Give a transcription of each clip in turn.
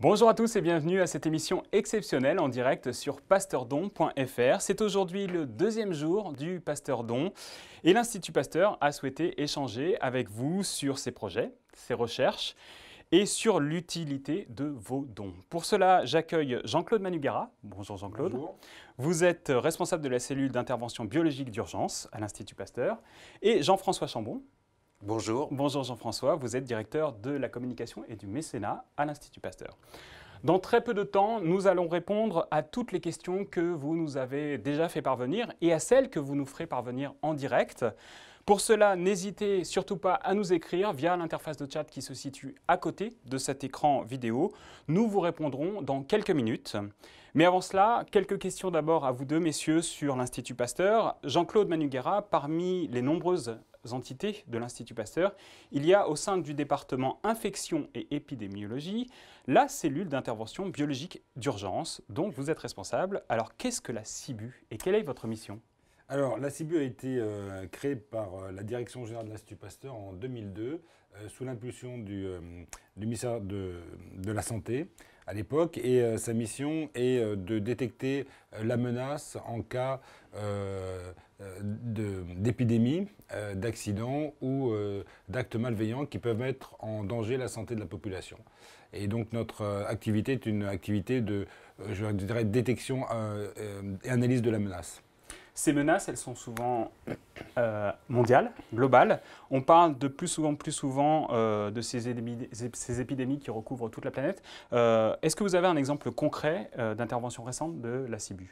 Bonjour à tous et bienvenue à cette émission exceptionnelle en direct sur pasteurdon.fr. C'est aujourd'hui le deuxième jour du Pasteur Don et l'Institut Pasteur a souhaité échanger avec vous sur ses projets, ses recherches et sur l'utilité de vos dons. Pour cela, j'accueille Jean-Claude Manugara. Bonjour Jean-Claude. Vous êtes responsable de la cellule d'intervention biologique d'urgence à l'Institut Pasteur et Jean-François Chambon, Bonjour. Bonjour Jean-François, vous êtes directeur de la communication et du mécénat à l'Institut Pasteur. Dans très peu de temps, nous allons répondre à toutes les questions que vous nous avez déjà fait parvenir et à celles que vous nous ferez parvenir en direct. Pour cela, n'hésitez surtout pas à nous écrire via l'interface de chat qui se situe à côté de cet écran vidéo. Nous vous répondrons dans quelques minutes. Mais avant cela, quelques questions d'abord à vous deux, messieurs, sur l'Institut Pasteur. Jean-Claude Manuguera, parmi les nombreuses entités de l'Institut Pasteur, il y a au sein du département infection et épidémiologie la cellule d'intervention biologique d'urgence dont vous êtes responsable. Alors qu'est-ce que la CIBU et quelle est votre mission alors, la CIBU a été euh, créée par euh, la Direction générale de l'Institut Pasteur en 2002, euh, sous l'impulsion du, ministère de la Santé à l'époque. Et euh, sa mission est euh, de détecter euh, la menace en cas d'épidémie, d'accident ou d'actes malveillants qui peuvent mettre en danger la santé de la population. Et donc notre activité est une activité de, détection et analyse de la menace. Ces menaces, elles sont souvent euh, mondiales, globales. On parle de plus souvent, plus souvent euh, de ces épidémies, ces épidémies, qui recouvrent toute la planète. Euh, est-ce que vous avez un exemple concret d'intervention récente de la CIBU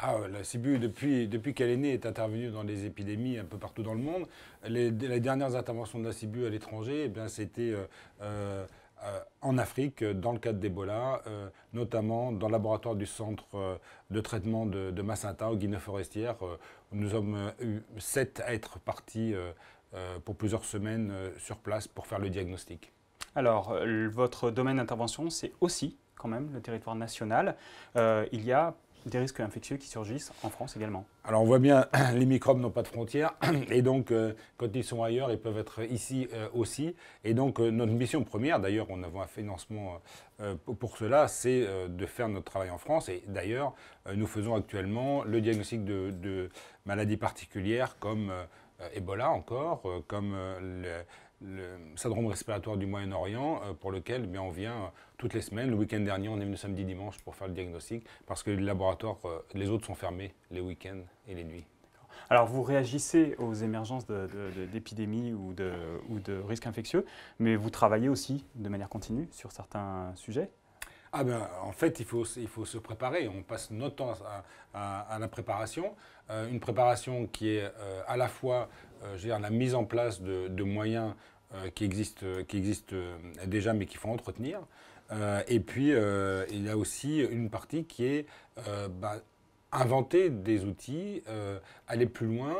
ah, la CIBU, depuis, depuis qu'elle est née, est intervenue dans des épidémies un peu partout dans le monde. Les, dernières interventions de la CIBU à l'étranger, eh c'était euh, en Afrique euh, dans le cadre d'Ebola, euh, notamment dans le laboratoire du centre de traitement de, de au Guinée forestière. nous sommes eu sept à être partis pour plusieurs semaines sur place pour faire le diagnostic. Alors, votre domaine d'intervention, c'est aussi quand même le territoire national. il y a des risques infectieux qui surgissent en France également. Alors on voit bien, les microbes n'ont pas de frontières, et donc euh, quand ils sont ailleurs, ils peuvent être ici euh, aussi. Et donc euh, notre mission première, d'ailleurs on a un financement pour cela, c'est de faire notre travail en France. Et d'ailleurs, nous faisons actuellement le diagnostic de, de maladies particulières comme Ebola encore, comme le le syndrome respiratoire du Moyen-Orient, euh, pour lequel eh on vient euh, toutes les semaines. Le week-end dernier, on est venu samedi, dimanche pour faire le diagnostic, parce que les laboratoires, euh, les autres sont fermés les week-ends et les nuits. Alors, vous réagissez aux émergences d'épidémies ou de, ou de risques infectieux, mais vous travaillez aussi de manière continue sur certains sujets ah ben, en fait, il faut, il faut se préparer. On passe notre temps à, à, la préparation. une préparation qui est à la fois euh, la mise en place de, moyens euh, qui existent, euh, déjà, mais qu'il faut entretenir. et puis, il y a aussi une partie qui est bah, inventer des outils, aller plus loin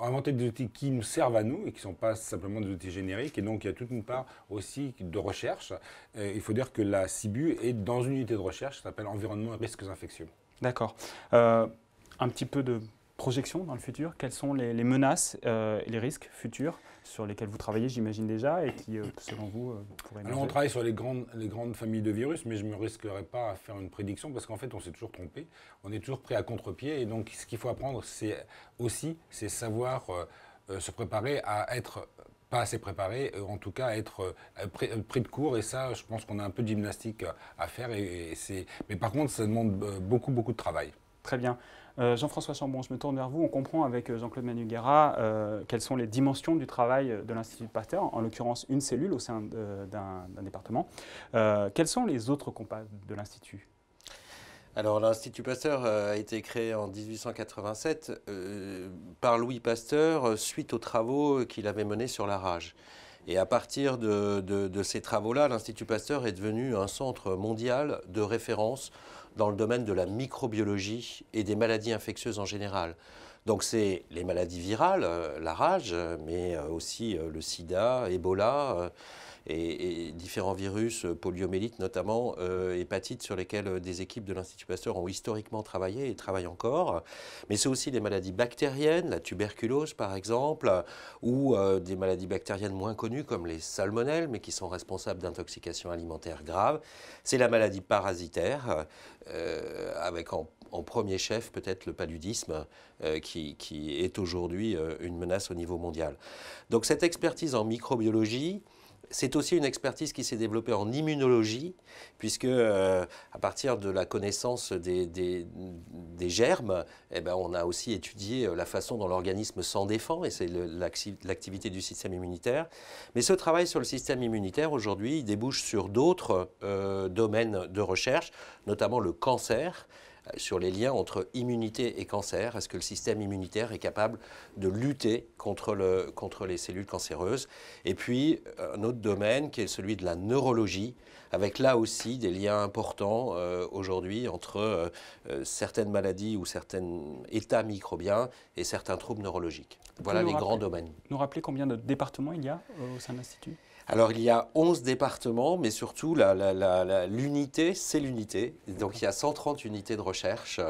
inventer des outils qui nous servent à nous et qui ne sont pas simplement des outils génériques. Et donc, il y a toute une part aussi de recherche. il faut dire que la CIBU est dans une unité de recherche qui s'appelle Environnement et risques infectieux. D'accord. un petit peu de Projection dans le futur Quelles sont les, menaces euh, et les risques futurs sur lesquels vous travaillez, j'imagine déjà, et qui, euh, selon euh, vous, pourraient Alors, on travaille sur les grandes, les grandes familles de virus, mais je ne me risquerai pas à faire une prédiction parce qu'en fait, on s'est toujours trompé. On est toujours pris à contre-pied. Et donc, ce qu'il faut apprendre, c'est aussi, c'est savoir se préparer à être pas assez préparé, en tout cas être pris de court. Et ça, je pense qu'on a un peu de gymnastique à faire. Et, c'est. mais par contre, ça demande beaucoup, beaucoup de travail. Très bien. Euh, Jean-François Chambon, je me tourne vers vous. On comprend avec euh, Jean-Claude Manuguera euh, quelles sont les dimensions du travail de l'Institut Pasteur, en l'occurrence une cellule au sein d'un département. quels sont les autres compas de l'Institut alors l'Institut Pasteur a été créé en 1887 par Louis Pasteur suite aux travaux qu'il avait menés sur la rage. Et à partir de ces travaux-là, l'Institut Pasteur est devenu un centre mondial de référence dans le domaine de la microbiologie et des maladies infectieuses en général. Donc c'est les maladies virales, euh, la rage, mais euh, aussi euh, le sida, Ebola et, différents virus, poliomyélite notamment, hépatite sur lesquels des équipes de l'Institut Pasteur ont historiquement travaillé et travaillent encore. Mais c'est aussi les maladies bactériennes, la tuberculose par exemple, ou des maladies bactériennes moins connues comme les salmonelles, mais qui sont responsables d'intoxications alimentaires graves. C'est la maladie parasitaire, avec en en premier chef peut-être le paludisme euh, qui, est aujourd'hui euh, une menace au niveau mondial. Donc cette expertise en microbiologie, c'est aussi une expertise qui s'est développée en immunologie, puisque euh, à partir de la connaissance des, germes, eh ben, on a aussi étudié la façon dont l'organisme s'en défend, et c'est l'activité du système immunitaire. Mais ce travail sur le système immunitaire, aujourd'hui, débouche sur d'autres domaines de recherche, notamment le cancer, sur les liens entre immunité et cancer. Est-ce que le système immunitaire est capable de lutter contre, le, contre les cellules cancéreuses Et puis, un autre domaine qui est celui de la neurologie, avec là aussi des liens importants euh, aujourd'hui entre euh, euh, certaines maladies ou certains états microbiens et certains troubles neurologiques. Voilà les grands domaines. Nous rappeler combien de départements il y a au sein de l'Institut alors il y a 11 départements, mais surtout l'unité, c'est l'unité. Donc il y a 130 unités de recherche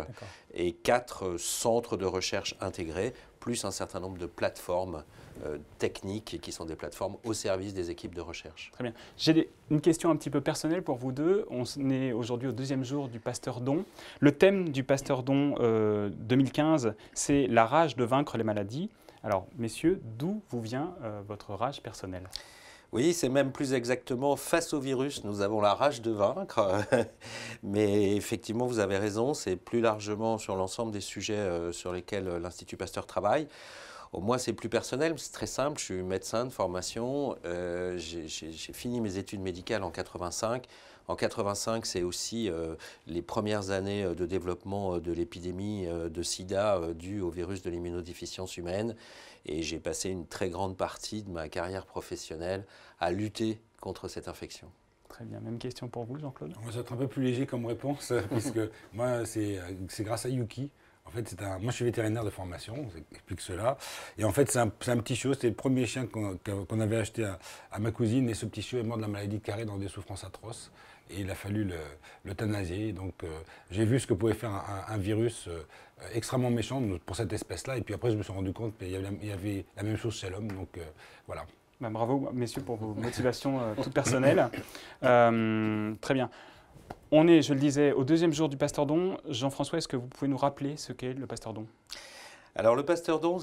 et 4 euh, centres de recherche intégrés, plus un certain nombre de plateformes euh, techniques qui sont des plateformes au service des équipes de recherche. Très bien. J'ai une question un petit peu personnelle pour vous deux. On est aujourd'hui au deuxième jour du Pasteur Don. Le thème du Pasteur Don 2015, euh, c'est la rage de vaincre les maladies. Alors, messieurs, d'où vous vient votre rage personnelle oui, c'est même plus exactement face au virus, nous avons la rage de vaincre. Mais effectivement, vous avez raison, c'est plus largement sur l'ensemble des sujets euh, sur lesquels euh, l'Institut Pasteur travaille. Au moins, c'est plus personnel, c'est très simple. Je suis médecin de formation. Euh, j'ai fini mes études médicales en 85. En 85, c'est aussi les premières années de développement de l'épidémie de sida due au virus de l'immunodéficience humaine. Et j'ai passé une très grande partie de ma carrière professionnelle à lutter contre cette infection Très bien. Même question pour vous, Jean-Claude Moi, ça va être un peu plus léger comme réponse, puisque moi, c'est grâce à Yuki. En fait, un. Moi, je suis vétérinaire de formation, j'explique cela. Et en fait, c'est un, petit chiot, c'était le premier chien qu'on avait acheté à, ma cousine. Et ce petit chiot est mort de la maladie de carré dans des souffrances atroces. Et il a fallu l'euthanasier. Donc, euh, j'ai vu ce que pouvait faire un, virus euh, extrêmement méchant pour cette espèce-là. Et puis après, je me suis rendu compte qu'il y, avait la même chose chez l'homme. Donc, euh, voilà. Bah, bravo, messieurs, pour vos motivations euh, toutes personnelles. Euh, très bien. On est, je le disais, au deuxième jour du Pasteur Don. Jean-François, est-ce que vous pouvez nous rappeler ce qu'est le Pasteur Don Alors, le Pasteur Don,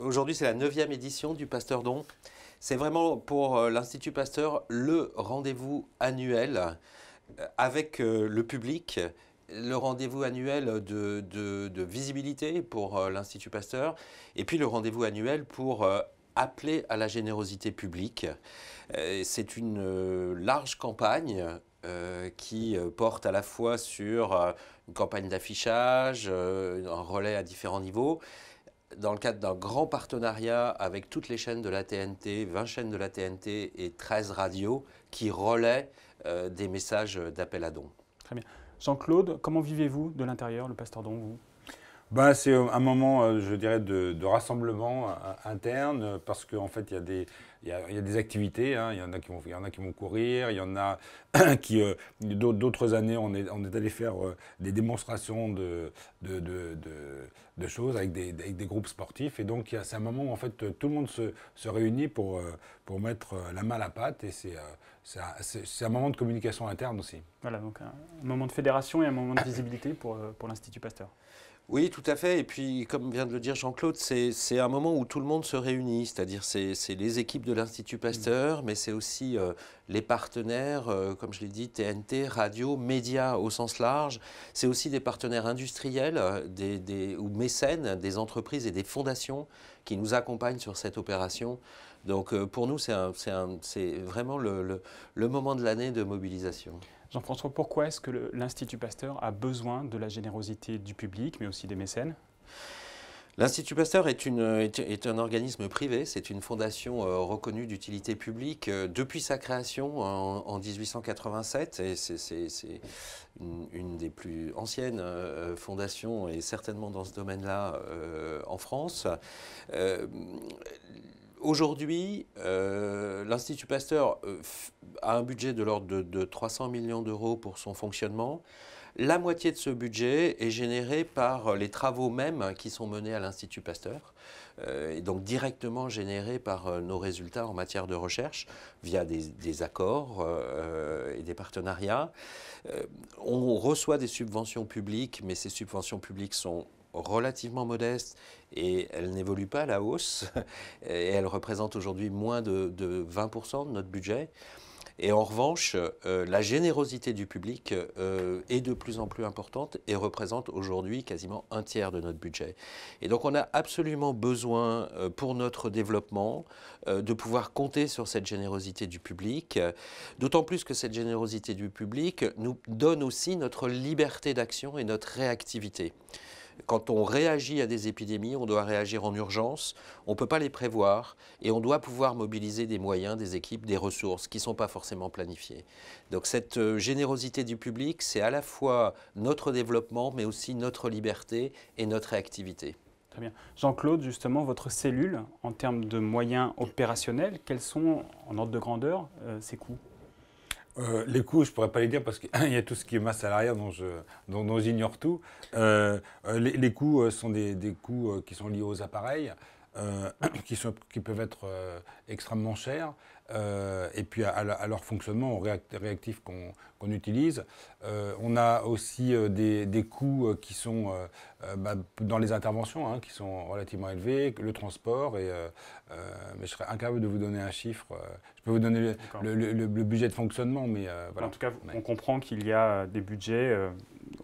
aujourd'hui, c'est la neuvième édition du Pasteur Don. C'est vraiment pour euh, l'Institut Pasteur le rendez-vous annuel avec le public le rendez-vous annuel de, visibilité pour l'Institut Pasteur, et puis le rendez-vous annuel pour appelé à la générosité publique. Euh, c'est une euh, large campagne euh, qui porte à la fois sur une campagne d'affichage, un relais à différents niveaux, dans le cadre d'un grand partenariat avec toutes les chaînes de la TNT, 20 chaînes de la TNT et 13 radios qui relaient des messages d'appel à dons. Très bien. Jean-Claude, comment vivez-vous de l'intérieur le pasteur Don vous bah, c'est euh, un moment, euh, je dirais, de, rassemblement euh, interne, parce qu'en fait, il y a des... Il y, a, y, a, des activités, hein. il, y en a qui vont, y en a qui vont courir, il y en a qui, d'autres années, on est, on est allé faire des démonstrations de, de, de, choses avec des, avec des, groupes sportifs. Et donc, c'est un moment où en fait, tout le monde se, se réunit pour, pour mettre la main à la pâte. Et c'est, un, un, moment de communication interne aussi. Voilà, donc un moment de fédération et un moment de visibilité pour, pour l'Institut Pasteur. Oui, tout à fait. Et puis, comme vient de le dire Jean-Claude, c'est un moment où tout le monde se réunit, c'est-à-dire c'est les équipes de l'Institut mm. Pasteur, mais c'est aussi euh, les partenaires, euh, comme je l'ai dit, TNT, radio, médias au sens large. C'est aussi des partenaires industriels euh, ou mécènes des entreprises et des fondations qui nous accompagnent sur cette opération. Donc, pour nous, c'est vraiment le moment de l'année de mobilisation. Jean-François, pourquoi est-ce que l'Institut Pasteur a besoin de la générosité du public, mais aussi des mécènes L'Institut Pasteur est, un organisme privé, c'est une fondation euh, reconnue d'utilité publique euh, depuis sa création en, 1887. c'est une, des plus anciennes euh, fondations, et certainement dans ce domaine-là en France Aujourd'hui, euh, l'Institut Pasteur euh, a un budget de l'ordre de, 300 millions d'euros pour son fonctionnement. La moitié de ce budget est générée par les travaux mêmes qui sont menés à l'Institut Pasteur, euh, et donc directement générés par nos résultats en matière de recherche via des, accords et des partenariats. on reçoit des subventions publiques, mais ces subventions publiques sont relativement modeste et elle n'évolue pas à la hausse et elle représente aujourd'hui moins de, 20% de notre budget. Et en revanche, euh, la générosité du public euh, est de plus en plus importante et représente aujourd'hui quasiment un tiers de notre budget. Et donc on a absolument besoin euh, pour notre développement de pouvoir compter sur cette générosité du public, d'autant plus que cette générosité du public nous donne aussi notre liberté d'action et notre réactivité. Quand on réagit à des épidémies, on doit réagir en urgence, on ne peut pas les prévoir et on doit pouvoir mobiliser des moyens, des équipes, des ressources qui ne sont pas forcément planifiées. Donc cette euh, générosité du public, c'est à la fois notre développement, mais aussi notre liberté et notre réactivité. Très bien. Jean-Claude, justement, votre cellule, en termes de moyens opérationnels, quels sont, en ordre de grandeur, ces euh, coûts euh, les coûts, je ne pourrais pas les dire parce qu'il y a tout ce qui est masse salariale dont, dont, j'ignore tout. Euh, euh, les, coûts sont des, des, coûts qui sont liés aux appareils, euh, qui, peuvent être euh, extrêmement chers, euh, et puis à, leur fonctionnement, aux réactifs qu'on utilise. on a aussi des, coûts qui sont bah, dans les interventions, hein, qui sont relativement élevés, le transport, et, mais je serais incapable de vous donner un chiffre. Je peux vous donner le, budget de fonctionnement, mais voilà. En tout cas, on comprend qu'il y a des budgets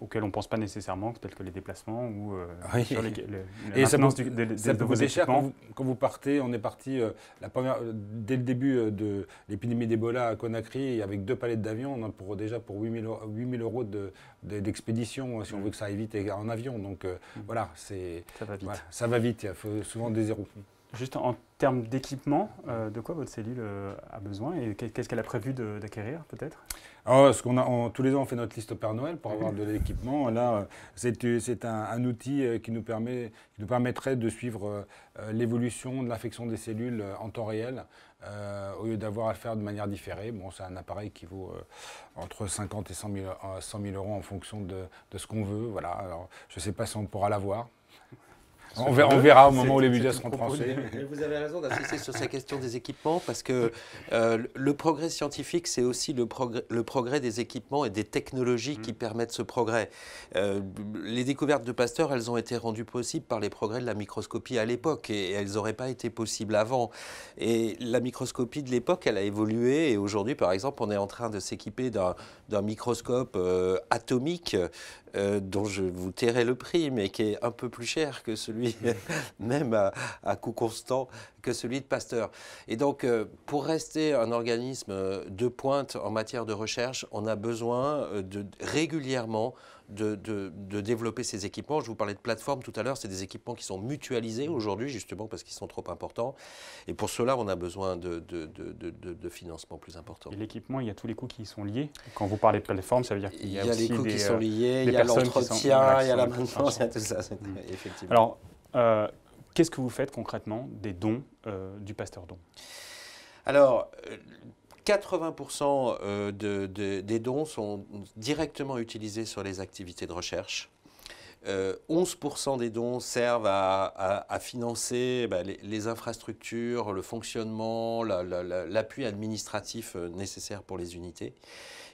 auxquels on ne pense pas nécessairement, tels que les déplacements ou euh, les, Et ça peut, de, quand vous, partez. On est parti euh, la première, euh, dès le début de l'épidémie d'Ebola à Conakry avec deux palettes d'avions, on a pour, déjà pour 8 000, euros d'expédition si on mm. veut que ça aille vite en avion. Donc mm. voilà, c'est ça va vite. Voilà, ça va vite. Il faut souvent des zéros. Juste en termes d'équipement, de quoi votre cellule a besoin et qu'est-ce qu'elle a prévu d'acquérir peut-être ah, tous les ans, on fait notre liste au Père Noël pour ah avoir de l'équipement. Là, euh, euh, c'est un, outil euh, qui nous, permettrait de suivre l'évolution de l'infection des cellules en temps réel. au lieu d'avoir à faire de manière différée. Bon, c'est un appareil qui vaut entre 50 et 100 000, euros en fonction de, ce qu'on veut. Voilà. je ne sais pas si on pourra l'avoir. On verra, au moment où les budgets seront tranchés. Vous avez raison d'insister sur cette question des équipements parce que euh, le progrès scientifique, c'est aussi le progrès, le progrès, des équipements et des technologies qui mm. permettent ce progrès. Euh, les découvertes de Pasteur, elles ont été rendues possibles par les progrès de la microscopie à l'époque et elles n'auraient pas été possibles avant. Et la microscopie de l'époque, elle a évolué et aujourd'hui, par exemple, on est en train de s'équiper d'un microscope euh, atomique euh, dont je vous tairai le prix, mais qui est un peu plus cher que celui, mm. même à, coût constant, que celui de Pasteur. Et donc, euh, pour rester un organisme de pointe en matière de recherche, on a besoin euh, de régulièrement de, de, développer ces équipements. Je vous parlais de plateforme tout à l'heure, c'est des équipements qui sont mutualisés aujourd'hui, justement parce qu'ils sont trop importants. Et pour cela, on a besoin de, de financements plus importants. Et l'équipement, il y a tous les coûts qui sont liés. Quand vous parlez de plateforme, ça veut dire qu'il y a, il y a les coûts qui sont euh, liés, il y a l'entretien, il y a la maintenance, il y a tout ça. Mm. Effectivement. Alors, euh, qu'est-ce que vous faites concrètement des dons euh, du pasteur don alors, 80% euh, des dons sont directement utilisés sur les activités de recherche. 11% euh, des dons servent à, financer bah, les, infrastructures, le fonctionnement, l'appui administratif euh, nécessaire pour les unités.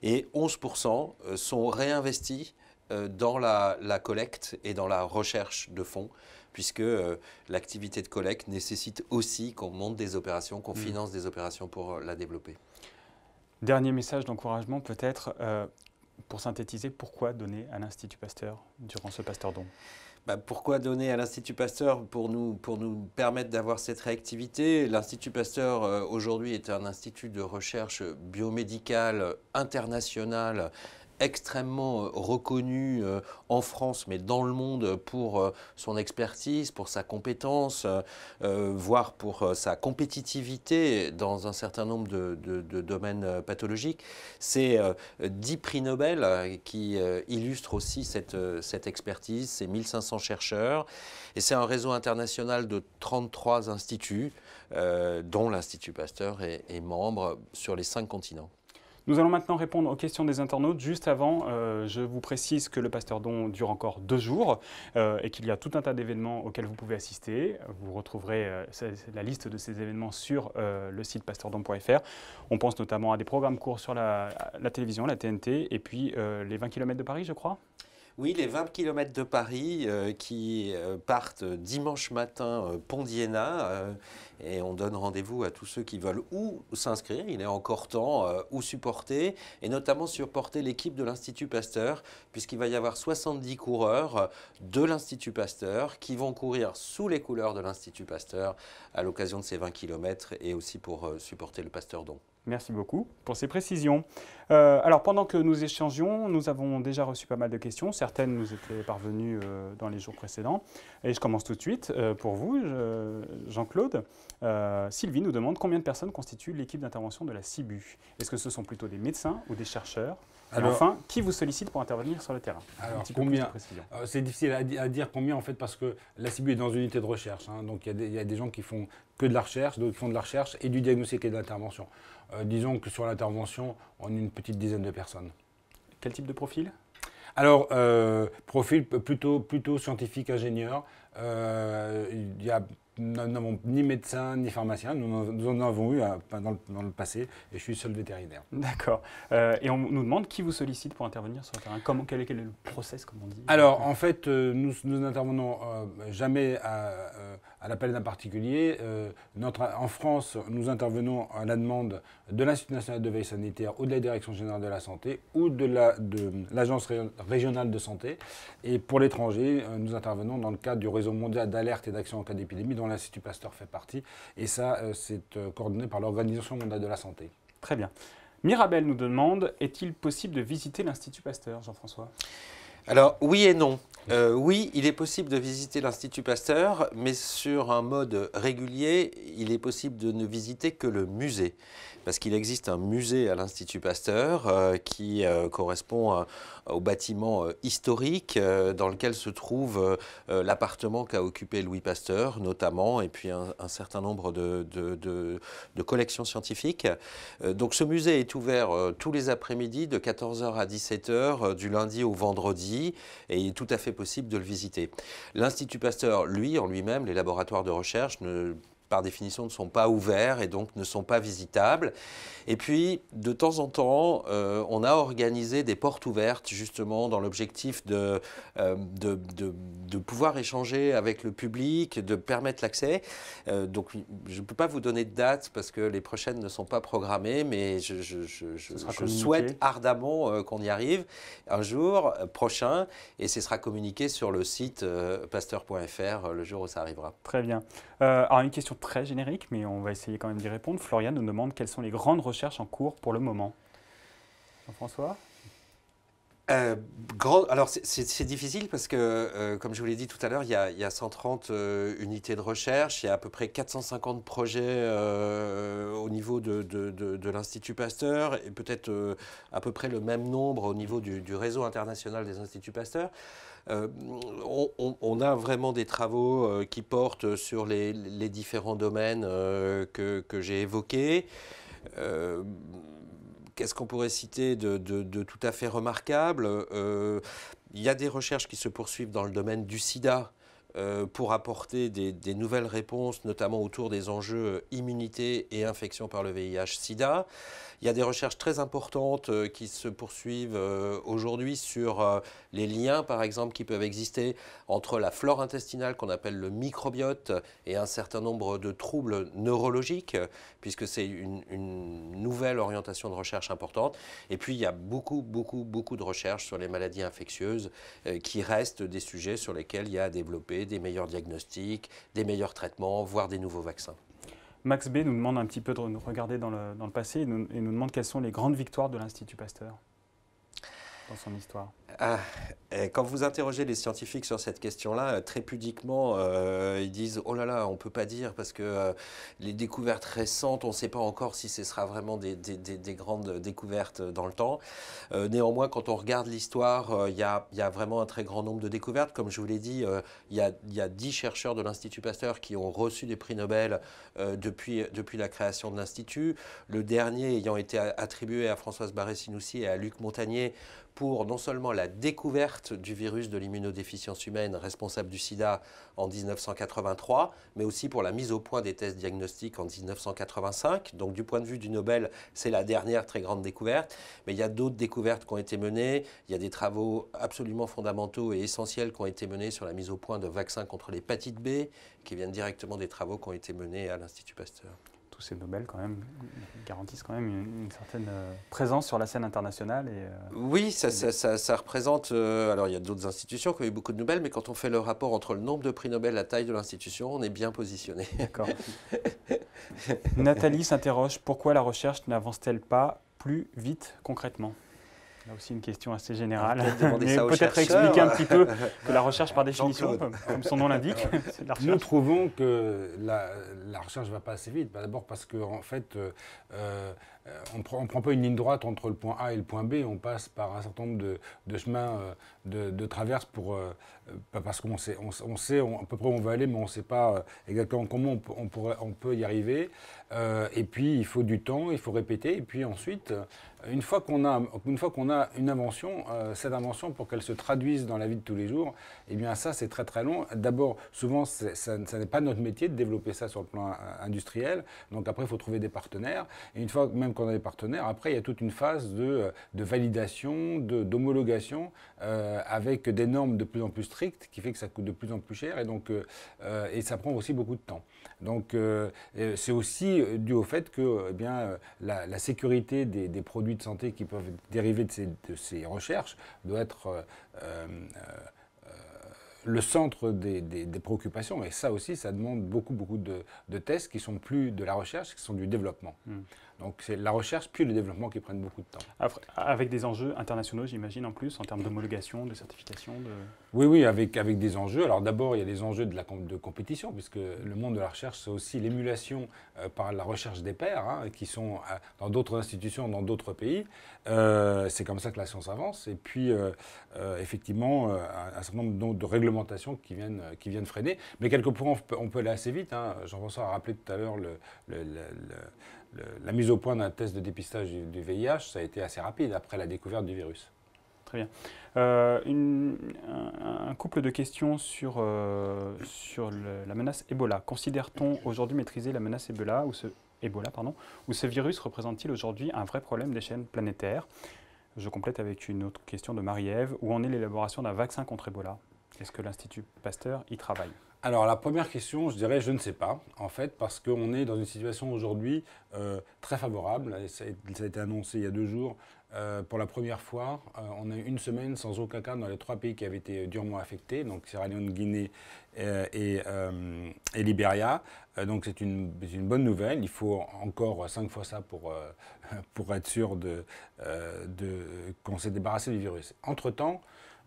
Et 11% sont réinvestis dans la, collecte et dans la recherche de fonds puisque euh, l'activité de collecte nécessite aussi qu'on monte des opérations, qu'on mm. finance des opérations pour euh, la développer. Dernier message d'encouragement peut-être, euh, pour synthétiser, pourquoi donner à l'Institut Pasteur durant ce Pasteur Don bah, pourquoi donner à l'Institut Pasteur pour nous, pour nous permettre d'avoir cette réactivité L'Institut Pasteur aujourd'hui est un institut de recherche biomédicale internationale extrêmement euh, reconnu euh, en France, mais dans le monde pour euh, son expertise, pour sa compétence, voire pour sa compétitivité dans un certain nombre de, domaines pathologiques. C'est 10 prix Nobel qui illustrent aussi cette, expertise, c'est 1500 chercheurs, et c'est un réseau international de 33 instituts, dont l'Institut Pasteur est membre sur les cinq continents. Nous allons maintenant répondre aux questions des internautes. Juste avant, euh, je vous précise que le Pasteur Don dure encore deux jours euh, et qu'il y a tout un tas d'événements auxquels vous pouvez assister. Vous retrouverez euh, la liste de ces événements sur le site pasteurdon.fr. On pense notamment à des programmes courts sur la, la télévision, la TNT, et puis les 20 km de Paris, je crois. Oui, les 20 km de Paris euh, qui euh, partent dimanche matin euh, Pont d'Iéna et on donne rendez-vous à tous ceux qui veulent ou s'inscrire, il est encore temps, ou supporter et notamment supporter l'équipe de l'Institut Pasteur puisqu'il va y avoir 70 coureurs de l'Institut Pasteur qui vont courir sous les couleurs de l'Institut Pasteur à l'occasion de ces 20 km et aussi pour supporter le Pasteur Don. Merci beaucoup pour ces précisions. Euh, alors, pendant que nous échangions, nous avons déjà reçu pas mal de questions. Certaines nous étaient parvenues euh, dans les jours précédents. Et je commence tout de suite. Euh, pour vous, Jean-Claude, Sylvie nous demande combien de personnes constituent l'équipe d'intervention de la CIBU Est-ce que ce sont plutôt des médecins ou des chercheurs enfin, qui vous sollicite pour intervenir sur le terrain alors, euh, C'est difficile à, dire combien, en fait, parce que la CIBU est dans une unité de recherche. Hein. donc, il y, a des gens qui font que de la recherche, d'autres qui font de la recherche et du diagnostic et de l'intervention. Euh, disons que sur l'intervention, on est une petite dizaine de personnes. Quel type de profil alors, euh, profil plutôt, plutôt scientifique, ingénieur. Il y a nous n'avons ni médecin ni pharmacien, nous, en avons eu euh, dans, le, passé et je suis seul vétérinaire. D'accord. Euh, et on nous demande qui vous sollicite pour intervenir sur le terrain Comment, quel, est, quel est le process, comme on dit Alors, en fait, euh, nous, n'intervenons jamais à, à l'appel d'un particulier. Euh, en France, nous intervenons à la demande de l'Institut national de veille sanitaire ou de la Direction générale de la santé ou de l'Agence régionale de santé. Et pour l'étranger, euh, nous intervenons dans le cadre du réseau mondial d'alerte et d'action en cas d'épidémie dont l'Institut Pasteur fait partie. Et ça, euh, c'est coordonné par l'Organisation mondiale de la santé. Très bien. Mirabel nous demande, est-il possible de visiter l'Institut Pasteur, Jean-François alors oui et non. Euh, oui, il est possible de visiter l'Institut Pasteur, mais sur un mode régulier, il est possible de ne visiter que le musée. Parce qu'il existe un musée à l'Institut Pasteur euh, qui euh, correspond à au bâtiment euh, historique euh, dans lequel se trouve euh, l'appartement qu'a occupé Louis Pasteur, notamment, et puis un, certain nombre de, de collections scientifiques. donc ce musée est ouvert tous les après-midi de 14h à 17h, du lundi au vendredi, et il est tout à fait possible de le visiter. L'Institut Pasteur, lui, en lui-même, les laboratoires de recherche ne par définition, ne sont pas ouverts et donc ne sont pas visitables. Et puis, de temps en temps, euh, on a organisé des portes ouvertes, justement, dans l'objectif de, euh, de, pouvoir échanger avec le public, de permettre l'accès. Euh, donc, je ne peux pas vous donner de date parce que les prochaines ne sont pas programmées, mais je, je souhaite ardemment qu'on y arrive un jour prochain et ce sera communiqué sur le site pasteur.fr le jour où ça arrivera. Très bien. alors, une question très générique, mais on va essayer quand même d'y répondre. Florian nous demande quelles sont les grandes recherches en cours pour le moment. Jean-François euh, alors c'est difficile parce que, euh, comme je vous l'ai dit tout à l'heure, il, y a 130 euh, unités de recherche, il y a à peu près 450 projets au niveau de, l'Institut Pasteur et peut-être à peu près le même nombre au niveau du, du réseau international des Instituts Pasteur. Euh, on, a vraiment des travaux euh, qui portent sur les, différents domaines euh, que, j'ai évoqués. Qu'est-ce qu'on pourrait citer de, tout à fait remarquable Il y a des recherches qui se poursuivent dans le domaine du sida euh, pour apporter des, nouvelles réponses, notamment autour des enjeux euh, immunité et infection par le VIH-Sida. Il y a des recherches très importantes euh, qui se poursuivent aujourd'hui sur les liens, par exemple, qui peuvent exister entre la flore intestinale qu'on appelle le microbiote et un certain nombre de troubles neurologiques, puisque c'est une, une nouvelle orientation de recherche importante. Et puis, il y a beaucoup, beaucoup, beaucoup de recherches sur les maladies infectieuses qui restent des sujets sur lesquels il y a à développer des meilleurs diagnostics, des meilleurs traitements, voire des nouveaux vaccins. Max B nous demande un petit peu de nous regarder dans le, passé et nous demande quelles sont les grandes victoires de l'Institut Pasteur son histoire ah, Quand vous interrogez les scientifiques sur cette question-là, euh, très pudiquement, euh, ils disent Oh là là, on ne peut pas dire parce que euh, les découvertes récentes, on ne sait pas encore si ce sera vraiment des, grandes découvertes dans le temps. néanmoins, quand on regarde l'histoire, il y a, vraiment un très grand nombre de découvertes. Comme je vous l'ai dit, il y a, dix chercheurs de l'Institut Pasteur qui ont reçu des prix Nobel depuis, depuis la création de l'Institut. Le dernier ayant été attribué à Françoise Barré-Sinoussi et à Luc Montagnier pour non seulement la découverte du virus de l'immunodéficience humaine responsable du sida en 1983, mais aussi pour la mise au point des tests diagnostiques en 1985. Donc du point de vue du Nobel, c'est la dernière très grande découverte. Mais il y a d'autres découvertes qui ont été menées. Il y a des travaux absolument fondamentaux et essentiels qui ont été menés sur la mise au point de vaccins contre l'hépatite B, qui viennent directement des travaux qui ont été menés à l'Institut Pasteur ces Nobel quand même garantissent quand même une, certaine euh, présence sur la scène internationale. Et, euh, oui, ça, représente. Euh, alors il y a d'autres institutions qui ont eu beaucoup de Nobel, mais quand on fait le rapport entre le nombre de prix Nobel et la taille de l'institution, on est bien positionné. D'accord. Nathalie s'interroge pourquoi la recherche n'avance-t-elle pas plus vite concrètement a aussi une question assez générale. Peut-être expliquer un petit peu que la recherche par définition, comme son nom l'indique, Nous trouvons que la, recherche ne va pas assez vite. Bah, d'abord parce que en fait, euh, euh, euh, on ne prend, pas une ligne droite entre le point A et le point B, on passe par un certain nombre de, chemins euh, de, de traverse pour, euh, parce qu'on sait, on, sait à peu près où on va aller, mais on sait pas exactement comment on, pourrait, peut y arriver. et puis il faut du temps, il faut répéter, et puis ensuite, une fois qu'on a, une, fois qu'on a une invention, cette invention, pour qu'elle se traduise dans la vie de tous les jours, eh bien ça, c'est très très long. D'abord, souvent, ça, n'est pas notre métier de développer ça sur le plan industriel, donc après, il faut trouver des partenaires. Et une fois quand on des partenaires. après, il y a toute une phase de, euh, validation, d'homologation, euh, avec des normes de plus en plus strictes, qui fait que ça coûte de plus en plus cher, et, donc, euh, et ça prend aussi beaucoup de temps. Donc, c'est aussi dû au fait que eh bien, la, sécurité des, produits de santé qui peuvent dériver de ces, de ces recherches doit être le centre des, préoccupations. Et ça aussi, ça demande beaucoup, beaucoup de, tests qui sont plus de la recherche, qui sont du développement. Mmh. Donc c'est la recherche puis le développement qui prennent beaucoup de temps. avec des enjeux internationaux, j'imagine, en plus, en termes d'homologation, de certification de... Oui, oui, avec, avec des enjeux. Alors d'abord, il y a les enjeux de, la, de compétition, puisque le monde de la recherche, c'est aussi l'émulation euh, par la recherche des pairs, hein, qui sont euh, dans d'autres institutions, dans d'autres pays. Euh, c'est comme ça que la science avance. Et puis, effectivement, un, certain nombre de, réglementations qui viennent, qui viennent freiner. Mais quelques points, on peut, aller assez vite. Hein. Jean-François a rappelé tout à l'heure le, le la mise au point d'un test de dépistage du, VIH, ça a été assez rapide après la découverte du virus. Très bien. Euh, un, couple de questions sur, euh, la menace Ebola. Considère-t-on aujourd'hui maîtriser la menace Ebola ou ce, Ebola, pardon, ou ce virus représente-t-il aujourd'hui un vrai problème des chaînes planétaires Je complète avec une autre question de Marie-Ève. Où en est l'élaboration d'un vaccin contre Ebola Est-ce que l'Institut Pasteur y travaille alors la première question, je dirais, je ne sais pas, en fait, parce qu'on est dans une situation aujourd'hui euh, très favorable. Ça a été annoncé il y a deux jours. Euh, pour la première fois, euh, on a eu une semaine sans aucun cas dans les trois pays qui avaient été durement affectés, donc Sierra Leone, Guinée et, Libéria. donc c'est une, bonne nouvelle. Il faut encore cinq fois ça pour, être sûr qu'on s'est débarrassé du virus. Entre-temps,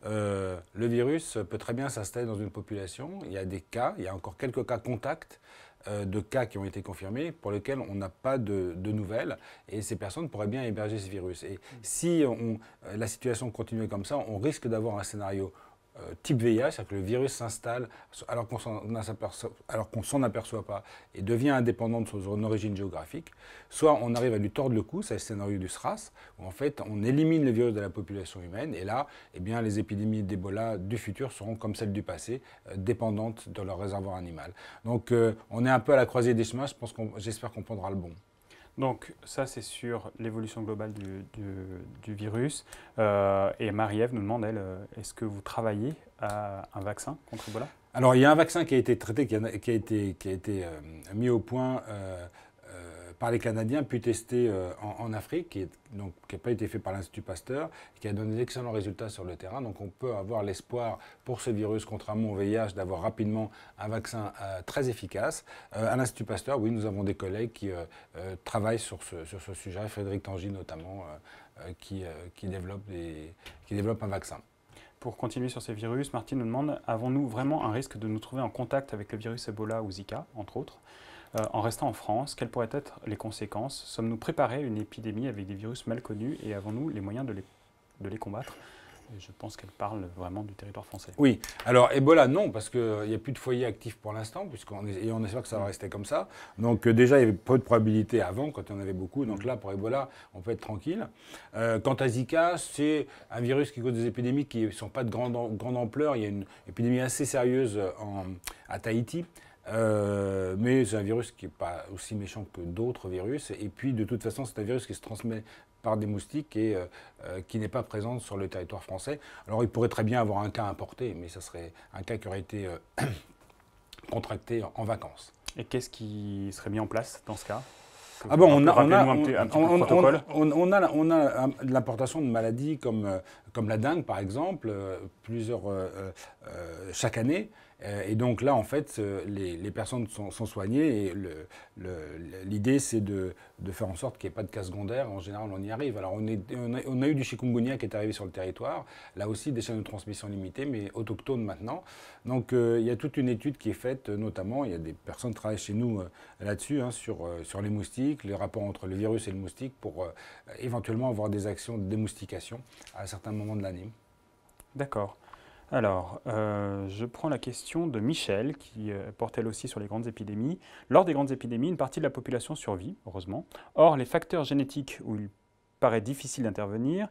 euh, le virus peut très bien s'installer dans une population. Il y a des cas, il y a encore quelques cas contacts euh, de cas qui ont été confirmés pour lesquels on n'a pas de, nouvelles et ces personnes pourraient bien héberger ce virus. Et si euh, la situation continuait comme ça, on risque d'avoir un scénario euh, type VIH, c'est-à-dire que le virus s'installe alors qu'on ne s'en aperçoit pas et devient indépendant de son origine géographique, soit on arrive à lui tordre le cou, c'est le scénario du SRAS, où en fait on élimine le virus de la population humaine et là, eh bien, les épidémies d'Ebola du futur seront comme celles du passé, euh, dépendantes de leur réservoir animal. Donc euh, on est un peu à la croisée des chemins, j'espère qu'on prendra le bon. Donc ça, c'est sur l'évolution globale du, virus. Euh, et Marie-Ève nous demande, elle, euh, est-ce que vous travaillez à un vaccin contre Ebola Alors, il y a un vaccin qui a été traité, qui a, été, qui a été euh, mis au point par les Canadiens, puis testé euh, en, en, Afrique, qui n'a pas été fait par l'Institut Pasteur, qui a donné d'excellents résultats sur le terrain. Donc on peut avoir l'espoir pour ce virus, contrairement au VIH, d'avoir rapidement un vaccin euh, très efficace. Euh, à l'Institut Pasteur, oui, nous avons des collègues qui travaillent sur ce, sujet, Frédéric Tangy notamment, qui, qui, développe qui développe un vaccin pour continuer sur ces virus, Martine nous demande avons-nous vraiment un risque de nous trouver en contact avec le virus Ebola ou Zika, entre autres euh, en restant en France, quelles pourraient être les conséquences Sommes-nous préparés à une épidémie avec des virus mal connus et avons-nous les moyens de les, combattre je pense qu'elle parle vraiment du territoire français. Oui. Alors, Ebola, non, parce qu'il euh, n'y a plus de foyers actifs pour l'instant, puisqu'on et on espère que ça va mm. rester comme ça. Donc, euh, déjà, il y avait peu de probabilité avant, quand on avait beaucoup. Donc mm. là, pour Ebola, on peut être tranquille. quant à Zika, c'est un virus qui cause des épidémies qui ne sont pas de grande, ampleur. Il y a une épidémie assez sérieuse à Tahiti, euh, mais c'est un virus qui n'est pas aussi méchant que d'autres virus. Et puis, de toute façon, c'est un virus qui se transmet par des moustiques et euh, euh, qui n'est pas présent sur le territoire français. Alors, il pourrait très bien avoir un cas importé, mais ça serait un cas qui aurait été contracté en vacances. Et qu'est-ce qui serait mis en place dans ce cas ah bon, on a, l'importation de maladies comme, comme la dengue, par exemple, plusieurs, chaque année. Euh, et donc là, en fait, euh, les, personnes sont, soignées et l'idée, c'est de, faire en sorte qu'il n'y ait pas de cas secondaire. En général, on y arrive. Alors, on, a, eu du chikungunya qui est arrivé sur le territoire. Là aussi, des chaînes de transmission limitées, mais autochtones maintenant. Donc, euh, il y a toute une étude qui est faite, notamment, il y a des personnes qui travaillent chez nous là-dessus, hein, sur, sur les moustiques, les rapports entre le virus et le moustique, pour éventuellement avoir des actions de démoustication à certains moments de l'année. D'accord. Alors, euh, je prends la question de Michel, qui euh, porte elle aussi sur les grandes épidémies. Lors des grandes épidémies, une partie de la population survit, heureusement. Or, les facteurs génétiques où il paraît difficile d'intervenir,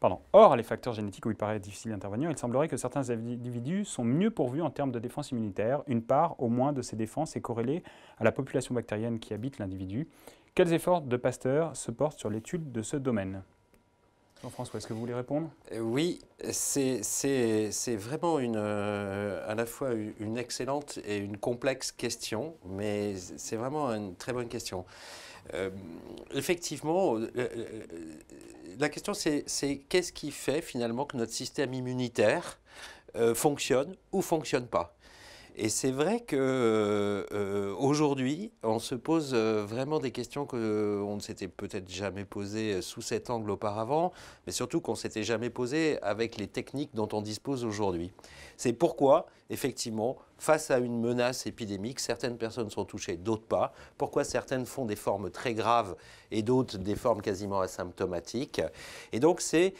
pardon, or les facteurs génétiques où il paraît difficile d'intervenir, il semblerait que certains individus sont mieux pourvus en termes de défense immunitaire. Une part, au moins, de ces défenses est corrélée à la population bactérienne qui habite l'individu. Quels efforts de Pasteur se portent sur l'étude de ce domaine françois est-ce que vous voulez répondre euh, Oui, c'est vraiment une, euh, à la fois une excellente et une complexe question, mais c'est vraiment une très bonne question. Euh, effectivement, la question c'est qu'est-ce qui fait finalement que notre système immunitaire fonctionne ou fonctionne pas et c'est vrai qu'aujourd'hui, euh, euh, on se pose euh, vraiment des questions qu'on ne s'était peut-être jamais posées sous cet angle auparavant, mais surtout qu'on ne s'était jamais posées avec les techniques dont on dispose aujourd'hui. C'est pourquoi, effectivement, face à une menace épidémique, certaines personnes sont touchées, d'autres pas. Pourquoi certaines font des formes très graves et d'autres des formes quasiment asymptomatiques. Et donc, c'est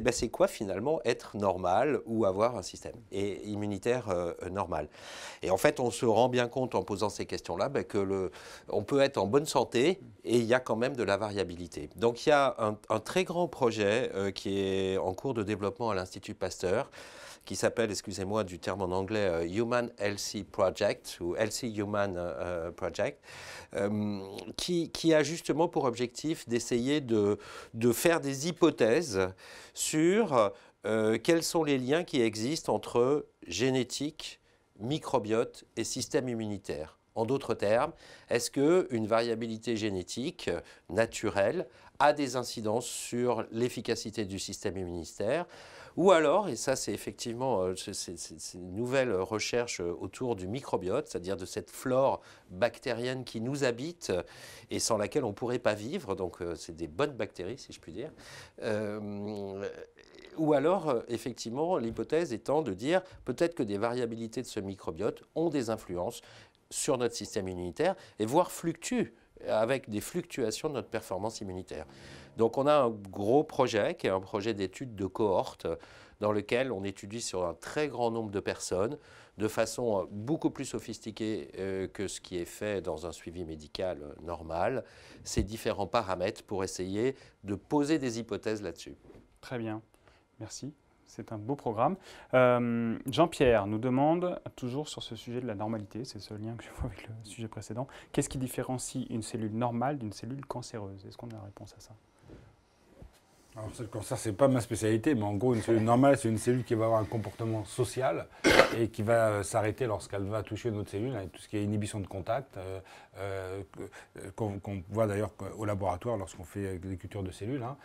ben, quoi finalement être normal ou avoir un système immunitaire euh, normal Et en fait, on se rend bien compte en posant ces questions-là ben, que on peut être en bonne santé et il y a quand même de la variabilité. Donc, il y a un, très grand projet euh, qui est en cours de développement à l'Institut Pasteur qui s'appelle, excusez-moi du terme en anglais, euh, Human LC Project ou LC Human euh, euh, Project, qui, a justement pour objectif d'essayer de, faire des hypothèses sur quels sont les liens qui existent entre génétique, microbiote et système immunitaire En d'autres termes, est-ce qu'une variabilité génétique naturelle a des incidences sur l'efficacité du système immunitaire ou alors, et ça c'est effectivement euh, une nouvelle recherche euh, autour du microbiote, c'est-à-dire de cette flore bactérienne qui nous habite euh, et sans laquelle on ne pourrait pas vivre, donc c'est des bonnes bactéries si je puis dire. ou alors, effectivement, l'hypothèse étant de dire peut-être que des variabilités de ce microbiote ont des influences sur notre système immunitaire et voire fluctuent avec des fluctuations de notre performance immunitaire. Donc on a un gros projet qui est un projet d'étude de cohorte euh, dans lequel on étudie sur un très grand nombre de personnes de façon euh, beaucoup plus sophistiquée euh, que ce qui est fait dans un suivi médical normal, ces différents paramètres pour essayer de poser des hypothèses là-dessus. Très bien, merci c'est un beau programme. Euh, Jean-Pierre nous demande, toujours sur ce sujet de la normalité, c'est ce lien que je vois avec le sujet précédent, qu'est-ce qui différencie une cellule normale d'une cellule cancéreuse Est-ce qu'on a la réponse à ça alors, le cancer, c'est pas ma spécialité, mais en gros, une cellule normale, c'est une cellule qui va avoir un comportement social et qui va euh, s'arrêter lorsqu'elle va toucher une autre cellule, hein, tout ce qui est inhibition de contact, euh, euh, qu'on voit d'ailleurs au laboratoire lorsqu'on fait des cultures de cellules. Hein.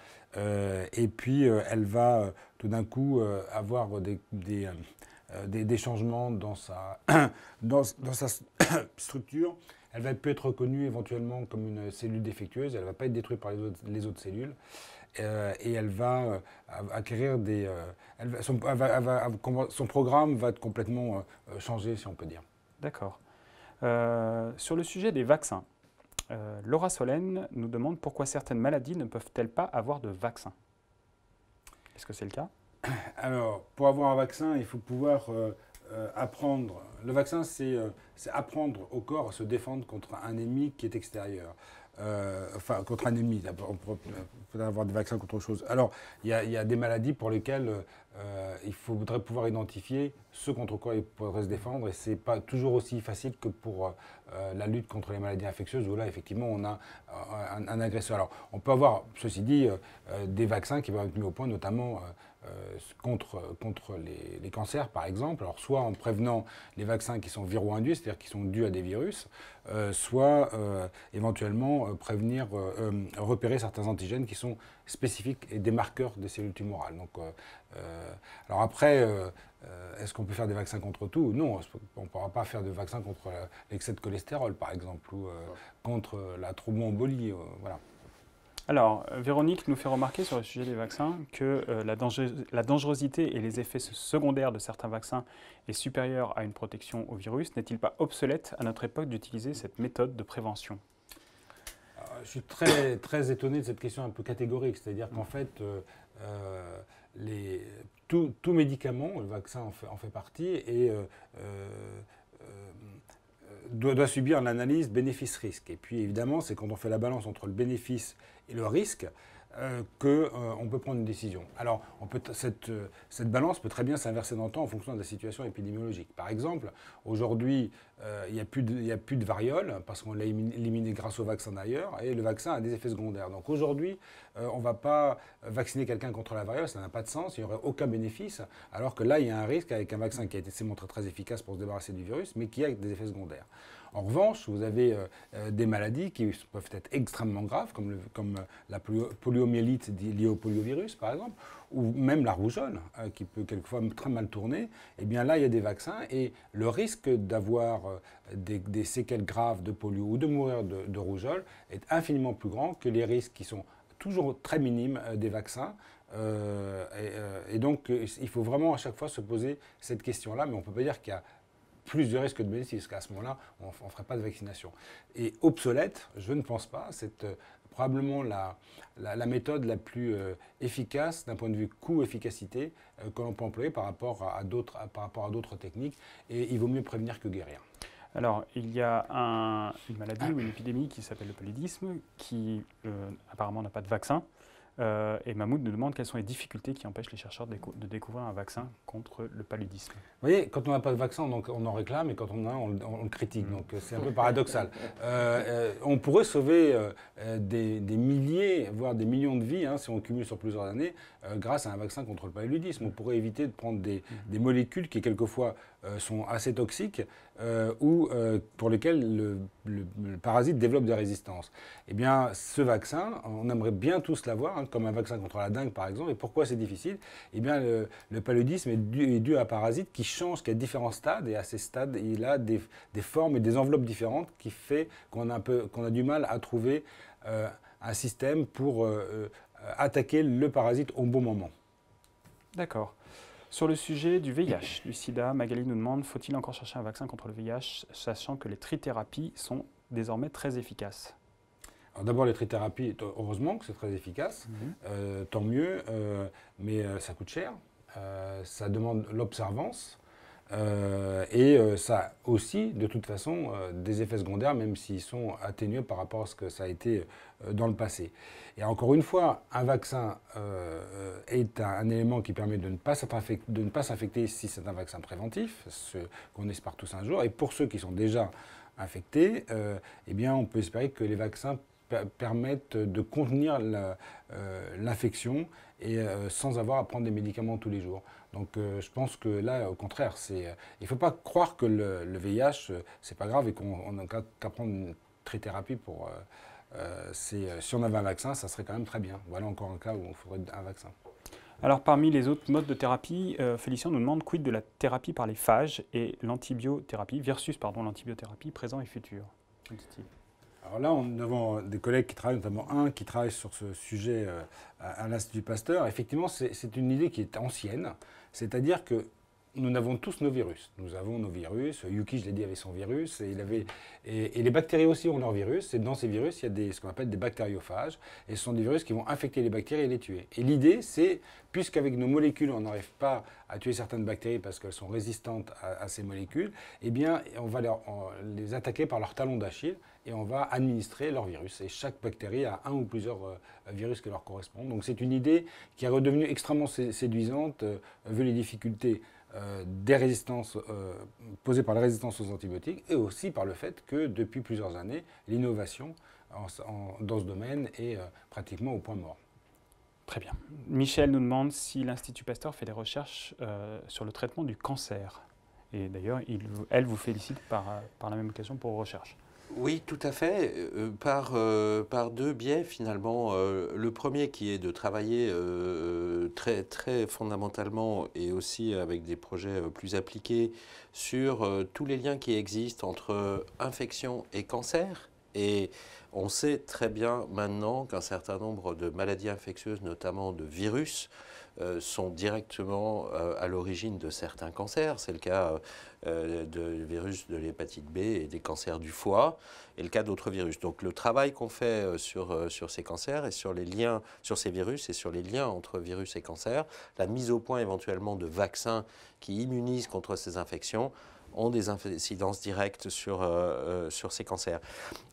et puis, elle va tout d'un coup avoir des, changements dans sa, structure elle va peut être reconnue éventuellement comme une cellule défectueuse, elle ne va pas être détruite par les autres cellules. Euh, et elle va euh, acquérir des. son, son, programme va être complètement euh, changé, si on peut dire. D'accord. sur le sujet des vaccins, Laura Solène nous demande pourquoi certaines maladies ne peuvent-elles pas avoir de vaccin. Est-ce que c'est le cas Alors, pour avoir un vaccin, il faut pouvoir euh, apprendre. Le vaccin, euh, c'est apprendre au corps à se défendre contre un ennemi qui est extérieur. Euh, enfin, contre un ennemi. Il faudrait avoir des vaccins contre autre chose. Alors, il y, a des maladies pour lesquelles il faudrait pouvoir identifier ce contre quoi il pourrait se défendre. Et ce n'est pas toujours aussi facile que pour la lutte contre les maladies infectieuses, où là, effectivement, on a un, un agresseur. Alors, on peut avoir, ceci dit, des vaccins qui vont être mis au point, notamment euh, contre, contre les, les, cancers, par exemple. Alors, soit en prévenant les vaccins qui sont viro-induits, c'est-à-dire qui sont dus à des virus, euh, soit euh, éventuellement prévenir, repérer certains antigènes qui sont spécifiques et des marqueurs des cellules tumorales. Donc, alors après, est-ce qu'on peut faire des vaccins contre tout Non, on ne pourra pas faire de vaccins contre l'excès de cholestérol, par exemple, ou contre la thromboembolie. voilà. Alors, euh, Véronique nous fait remarquer sur le sujet des vaccins que euh, la, dangerosité et les effets secondaires de certains vaccins est supérieure à une protection au virus. N'est-il pas obsolète à notre époque d'utiliser cette méthode de prévention ah, Je suis très, très étonné de cette question un peu catégorique, c'est-à-dire qu'en fait, euh, tout, médicament, le vaccin en fait, partie, et doit, doit, subir l'analyse bénéfice-risque. Et puis évidemment, c'est quand on fait la balance entre le bénéfice et le risque euh, qu'on euh, peut prendre une décision. Alors, on peut cette, euh, cette, balance peut très bien s'inverser dans le temps en fonction de la situation épidémiologique. Par exemple, aujourd'hui, euh, il n'y a, plus de, variole parce qu'on l'a éliminé grâce au vaccin d'ailleurs, et le vaccin a des effets secondaires. Donc aujourd'hui, euh, on ne va pas vacciner quelqu'un contre la variole, ça n'a pas de sens, il n'y aurait aucun bénéfice, alors que là, il y a un risque avec un vaccin qui a été montré très efficace pour se débarrasser du virus, mais qui a des effets secondaires. En revanche, vous avez euh, des maladies qui peuvent être extrêmement graves, comme, comme la poliomyélite liée au poliovirus, par exemple, ou même la rougeole, hein, qui peut quelquefois très mal tourner, eh bien là, il y a des vaccins et le risque d'avoir euh, des, séquelles graves de polio ou de mourir de, rougeole est infiniment plus grand que les risques qui sont toujours très minimes euh, des vaccins. Euh, et, donc, il faut vraiment à chaque fois se poser cette question-là, mais on ne peut pas dire qu'il y a plus de risques de bénéfices, qu'à ce moment-là, on ne ferait pas de vaccination. Et obsolète, je ne pense pas, cette, probablement la, la, méthode la plus euh, efficace d'un point de vue coût-efficacité euh, que l'on peut employer par rapport à, d'autres, par rapport à d'autres techniques. Et il vaut mieux prévenir que guérir. Alors, il y a une maladie ou une épidémie qui s'appelle le paludisme, qui euh, apparemment n'a pas de vaccin. Euh, et Mahmoud nous demande quelles sont les difficultés qui empêchent les chercheurs de, découvrir un vaccin contre le paludisme. Vous voyez, quand on n'a pas de vaccin, donc on en réclame, et quand on en a, on, le critique. Mm. Donc euh, c'est un peu paradoxal. Euh, on pourrait sauver des, milliers, voire des millions de vies, hein, si on cumule sur plusieurs années, grâce à un vaccin contre le paludisme. On pourrait éviter de prendre des, mm. des molécules qui, quelquefois, euh, sont assez toxiques euh, ou euh, pour lesquels le, parasite développe des résistances. Eh bien, ce vaccin, on aimerait bien tous l'avoir, hein, comme un vaccin contre la dengue par exemple. Et pourquoi c'est difficile Eh bien, le, paludisme est dû, à un parasite qui change, qui a différents stades. Et à ces stades, il a des, formes et des enveloppes différentes qui fait qu'on a, du mal à trouver un système pour attaquer le parasite au bon moment. D'accord. Sur le sujet du VIH, du sida, Magali nous demande faut-il encore chercher un vaccin contre le VIH, sachant que les trithérapies sont désormais très efficaces alors d'abord, les trithérapies, heureusement que c'est très efficace, mhm. euh, tant mieux, euh, mais euh, ça coûte cher, ça demande l'observance, euh, et euh, ça a aussi, de toute façon, euh, des effets secondaires, même s'ils sont atténués par rapport à ce que ça a été dans le passé. Et encore une fois, un vaccin est un, élément qui permet de ne pas s'infecter si c'est un vaccin préventif, ce qu'on espère tous un jour. Et pour ceux qui sont déjà infectés, eh bien, on peut espérer que les vaccins permettent de contenir euh, l'infection et euh, sans avoir à prendre des médicaments tous les jours. Donc euh, je pense que là, au contraire, c'est, il ne faut pas croire que le, VIH, ce c'est pas grave et qu'on n'a qu'à prendre une trithérapie pour. si on avait un vaccin, ça serait quand même très bien. Voilà encore un cas où on faudrait un vaccin. Alors parmi les autres modes de thérapie, Félicien nous demande quid de la thérapie par les phages et l'antibiothérapie versus pardon l'antibiothérapie présent et futur. Alors là, nous avons des collègues qui travaillent, notamment un qui travaille sur ce sujet euh, à, l'Institut Pasteur. Effectivement, c'est une idée qui est ancienne, c'est-à-dire que nous avons tous nos virus. Nous avons nos virus. Yuki, je l'ai dit, avait son virus. Et, les bactéries aussi ont leurs virus. Et dans ces virus, il y a des, ce qu'on appelle des bactériophages. Et ce sont des virus qui vont infecter les bactéries et les tuer. Et l'idée, c'est, puisqu'avec nos molécules, on n'arrive pas à tuer certaines bactéries parce qu'elles sont résistantes à, ces molécules, eh bien, on va les attaquer par leur talon d'Achille et on va administrer leur virus. Et chaque bactérie a un ou plusieurs euh, virus qui leur correspondent. Donc c'est une idée qui est redevenue extrêmement séduisante euh, vu les difficultés euh, des résistances posées par la résistance aux antibiotiques et aussi par le fait que depuis plusieurs années, l'innovation dans ce domaine est pratiquement au point mort. Très bien. Michel nous demande si l'Institut Pasteur fait des recherches sur le traitement du cancer. Et d'ailleurs, elle vous félicite par, par la même occasion pour vos recherches. Oui, tout à fait, euh, euh, par, deux biais finalement. Euh, le premier qui est de travailler très, très fondamentalement et aussi avec des projets plus appliqués sur tous les liens qui existent entre infection et cancer. Et on sait très bien maintenant qu'un certain nombre de maladies infectieuses, notamment de virus, euh, sont directement euh, à l'origine de certains cancers. C'est le cas euh, du virus de l'hépatite B et des cancers du foie, et le cas d'autres virus. Donc le travail qu'on fait sur, sur ces cancers et sur les liens, sur ces virus et sur les liens entre virus et cancer, la mise au point éventuellement de vaccins qui immunisent contre ces infections, ont des incidences directes sur, sur ces cancers.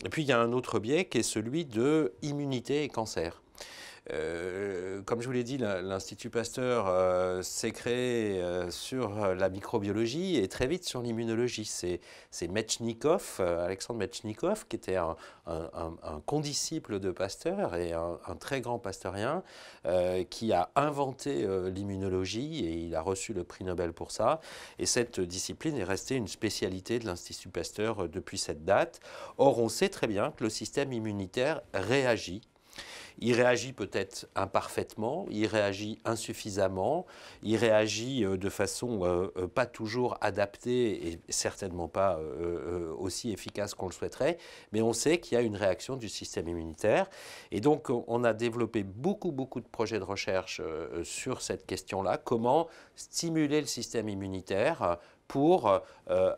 Et puis il y a un autre biais qui est celui de immunité et cancer. Euh, comme je vous l'ai dit, l'Institut Pasteur euh, s'est créé euh, sur la microbiologie et très vite sur l'immunologie. C'est Metchnikov, Alexandre Metchnikov, qui était un, un condisciple de Pasteur et un, très grand pasteurien, qui a inventé l'immunologie et il a reçu le prix Nobel pour ça. Et cette discipline est restée une spécialité de l'Institut Pasteur depuis cette date. Or, on sait très bien que le système immunitaire réagit il réagit peut-être imparfaitement, il réagit insuffisamment, il réagit euh, de façon euh, euh, pas toujours adaptée et certainement pas aussi efficace qu'on le souhaiterait, mais on sait qu'il y a une réaction du système immunitaire. Et donc on a développé beaucoup, beaucoup de projets de recherche sur cette question-là, comment stimuler le système immunitaire pour euh, euh,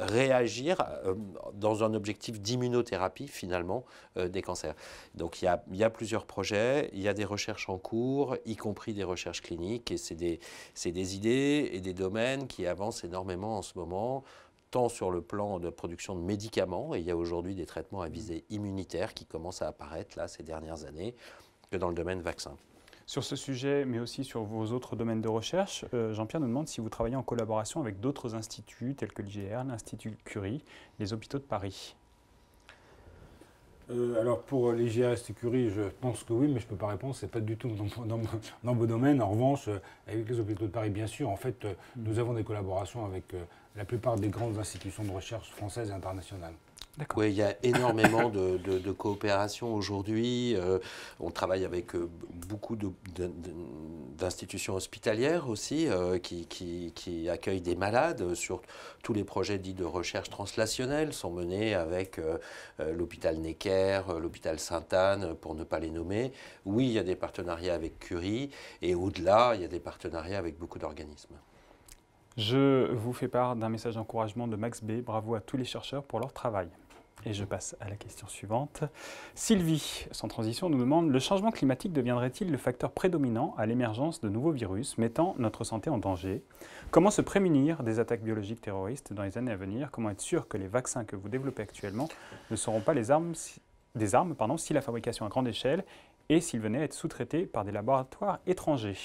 réagir euh, dans un objectif d'immunothérapie finalement des cancers. Donc il y, a, plusieurs projets, il y a des recherches en cours, y compris des recherches cliniques, et c'est des, des idées et des domaines qui avancent énormément en ce moment tant sur le plan de production de médicaments, et il y a aujourd'hui des traitements à visée immunitaire qui commencent à apparaître là ces dernières années, que dans le domaine vaccin sur ce sujet, mais aussi sur vos autres domaines de recherche. Euh, Jean-Pierre nous demande si vous travaillez en collaboration avec d'autres instituts tels que l'IGR, l'Institut Curie, les hôpitaux de Paris. Euh, alors pour les GRS Curie, je pense que oui, mais je ne peux pas répondre, ce n'est pas du tout dans, dans, mon domaine. En revanche, euh, avec les hôpitaux de Paris, bien sûr, en fait, mm. nous avons des collaborations avec la plupart des grandes institutions de recherche françaises et internationales. Oui, il y a énormément de, de, coopération aujourd'hui. Euh, on travaille avec euh, beaucoup d'institutions hospitalières aussi euh, qui, accueillent des malades. Sur tous les projets dits de recherche translationnelle sont menés avec l'hôpital Necker, l'hôpital Sainte-Anne, pour ne pas les nommer. Oui, il y a des partenariats avec Curie et au-delà, il y a des partenariats avec beaucoup d'organismes. Je vous fais part d'un message d'encouragement de Max B. Bravo à tous les chercheurs pour leur travail. Et je passe à la question suivante. Sylvie, sans transition, nous demande Le changement climatique deviendrait-il le facteur prédominant à l'émergence de nouveaux virus mettant notre santé en danger Comment se prémunir des attaques biologiques terroristes dans les années à venir Comment être sûr que les vaccins que vous développez actuellement ne seront pas les armes des armes si la fabrication à grande échelle et s'ils venaient à être sous-traités par des laboratoires étrangers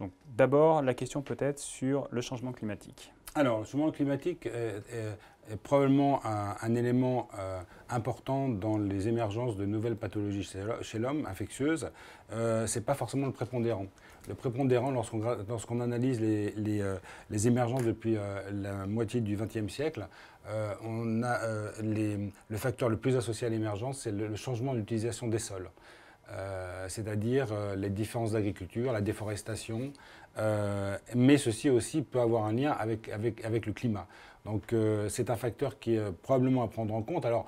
Donc, d'abord, la question peut-être sur le changement climatique. Alors, le changement climatique, euh, euh, est probablement un, élément euh, important dans les émergences de nouvelles pathologies chez l'homme infectieuses, euh, ce n'est pas forcément le prépondérant. Le prépondérant, lorsqu'on analyse euh, les, émergences depuis la moitié du XXe siècle, on le facteur le plus associé à l'émergence, c'est le, le, changement d'utilisation des sols. Euh, c'est-à-dire euh, les différences d'agriculture, la déforestation, euh, mais ceci aussi peut avoir un lien avec, avec, le climat. Donc c'est un facteur qui est probablement à prendre en compte. Alors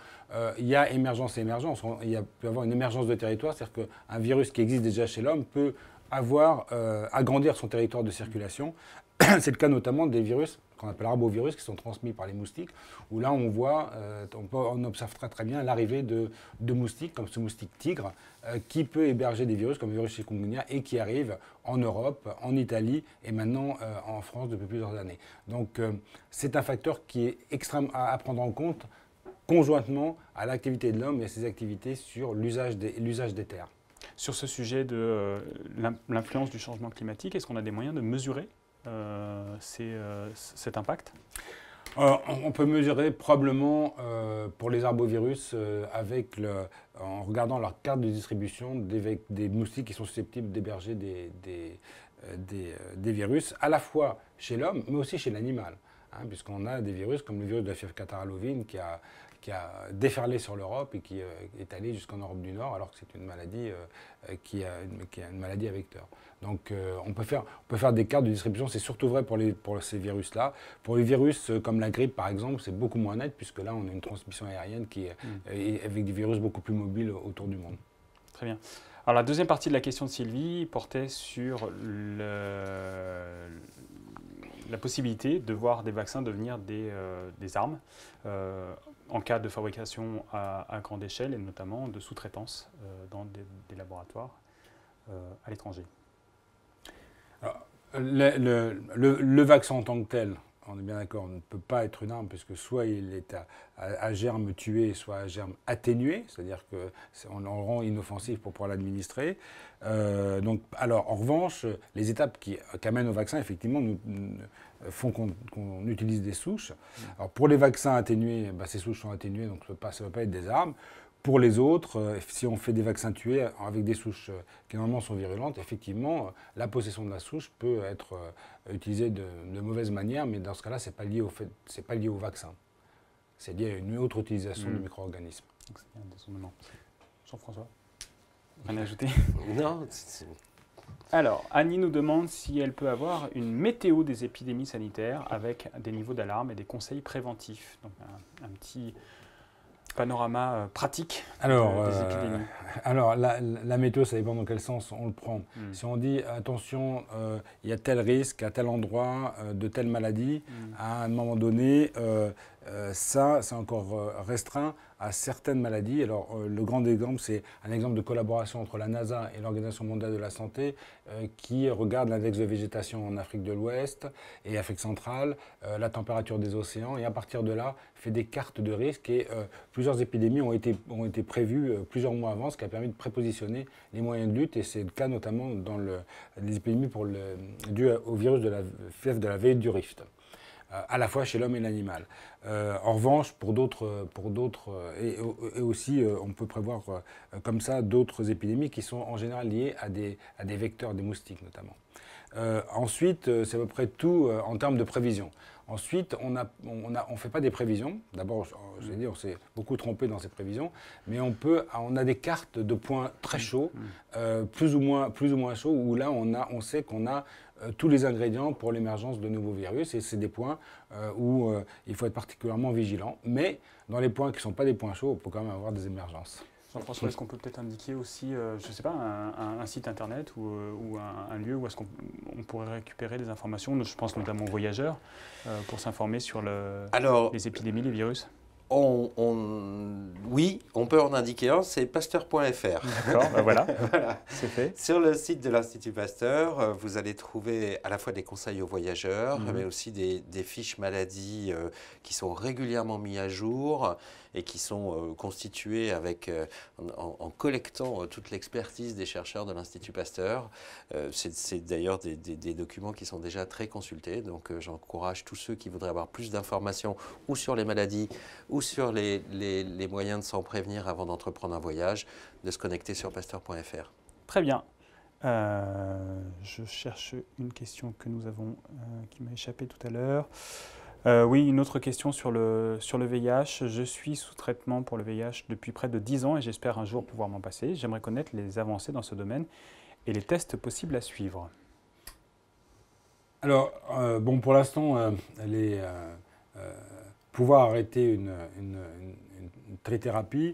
il y a émergence et émergence, il peut y avoir une émergence de territoire, c'est-à-dire qu'un virus qui existe déjà chez l'homme peut avoir, agrandir son territoire de circulation. C'est le cas notamment des virus qu'on appelle arbovirus, qui sont transmis par les moustiques, où là on voit, euh, on, observe très bien l'arrivée de, moustiques, comme ce moustique tigre, euh, qui peut héberger des virus comme le virus chikungunya et qui arrive en Europe, en Italie et maintenant euh, en France depuis plusieurs années. Donc c'est un facteur qui est extrême à, prendre en compte conjointement à l'activité de l'homme et à ses activités sur l'usage des terres. Sur ce sujet de l'influence du changement climatique, est-ce qu'on a des moyens de mesurer euh, c'est euh, cet impact euh, on peut mesurer probablement pour les arbovirus en regardant leur carte de distribution des, moustiques qui sont susceptibles d'héberger des, virus, à la fois chez l'homme, mais aussi chez l'animal. Hein, puisqu'on a des virus comme le virus de la fièvre catarrhalovine qui a, déferlé sur l'Europe et qui est allé jusqu'en Europe du Nord, alors que c'est une maladie qui, a une, une maladie à vecteur. Donc euh, on, peut faire, on peut faire des cartes de distribution, c'est surtout vrai pour, ces virus-là. Pour les virus euh, comme la grippe par exemple, c'est beaucoup moins net puisque là on a une transmission aérienne qui est, hmm. euh, avec des virus beaucoup plus mobiles autour du monde. Très bien. Alors la deuxième partie de la question de Sylvie portait sur la possibilité de voir des vaccins devenir des, armes en cas de fabrication à, grande échelle et notamment de sous-traitance dans des laboratoires à l'étranger le, vaccin en tant que tel, on est bien d'accord, ne peut pas être une arme puisque soit il est à, germe tué, soit à germe atténué, c'est-à-dire qu'on en rend inoffensif pour pouvoir l'administrer. Euh, donc, alors, en revanche, les étapes qui, amènent au vaccin, effectivement, nous, font qu'on utilise des souches. Alors, pour les vaccins atténués, bah, ces souches sont atténuées, donc ça ne peut pas être des armes. Pour les autres, euh, si on fait des vaccins tués euh, avec des souches euh, qui normalement sont virulentes, effectivement, la possession de la souche peut être utilisée de, mauvaise manière, mais dans ce cas-là, ce n'est pas, lié au pas lié au vaccin. C'est lié à une autre utilisation mm. du micro-organisme. Jean-François, rien à ajouter Non. Alors, Annie nous demande si elle peut avoir une météo des épidémies sanitaires avec des niveaux d'alarme et des conseils préventifs. Donc, un petit panorama euh, pratique euh, alors, des euh, alors, la, la, météo, ça dépend dans quel sens on le prend. Hmm. Si on dit, attention, il y a tel risque à tel endroit de telle maladie, hmm. à un moment donné, ça, c'est encore restreint à certaines maladies. Alors, euh, le grand exemple, c'est un exemple de collaboration entre la NASA et l'Organisation mondiale de la santé euh, qui regarde l'index de végétation en Afrique de l'Ouest et Afrique centrale, euh, la température des océans, et à partir de là, fait des cartes de risque. Et plusieurs épidémies ont été, ont été prévues plusieurs mois avant, ce qui a permis de prépositionner les moyens de lutte. Et c'est le cas notamment dans les épidémies pour dues au virus de la fièvre de la veille du Rift à la fois chez l'homme et l'animal. Euh, en revanche, pour d'autres, pour d'autres, euh, et, aussi euh, on peut prévoir comme ça d'autres épidémies qui sont en général liées à des, à des vecteurs, des moustiques notamment. ensuite, c'est à peu près tout en termes de prévision. Ensuite, on ne on fait pas des prévisions. D'abord, je l'ai dire, on s'est beaucoup trompé dans ces prévisions, mais on, peut, on a des cartes de points très chauds, mmh. plus, ou moins, plus ou moins chauds, où là, on, a, on sait qu'on a euh, tous les ingrédients pour l'émergence de nouveaux virus. Et c'est des points euh, où euh, il faut être particulièrement vigilant. Mais dans les points qui ne sont pas des points chauds, on peut quand même avoir des émergences. Jean-François, est-ce qu'on peut peut-être indiquer aussi, je ne sais pas, un, site internet ou, un, lieu où est-ce qu'on pourrait récupérer des informations, je pense notamment aux voyageurs, pour s'informer sur les épidémies, les virus on, oui, on peut en indiquer un, c'est pasteur.fr. D'accord, ben voilà, Sur le site de l'Institut Pasteur, euh, vous allez trouver à la fois des conseils aux voyageurs, mhm. mais aussi des, fiches maladies euh, qui sont régulièrement mises à jour et qui sont euh, constitués avec, euh, en, collectant euh, toute l'expertise des chercheurs de l'Institut Pasteur. C'est d'ailleurs des, documents qui sont déjà très consultés, donc j'encourage tous ceux qui voudraient avoir plus d'informations ou sur les maladies ou sur les, moyens de s'en prévenir avant d'entreprendre un voyage, de se connecter sur pasteur.fr. Très bien. je cherche une question que nous avons, qui m'a échappé tout à l'heure. Euh, oui, une autre question sur le, VIH. Je suis sous traitement pour le VIH depuis près de 10 ans et j'espère un jour pouvoir m'en passer. J'aimerais connaître les avancées dans ce domaine et les tests possibles à suivre. Alors, euh, bon, pour l'instant, euh, pouvoir arrêter une, une, une,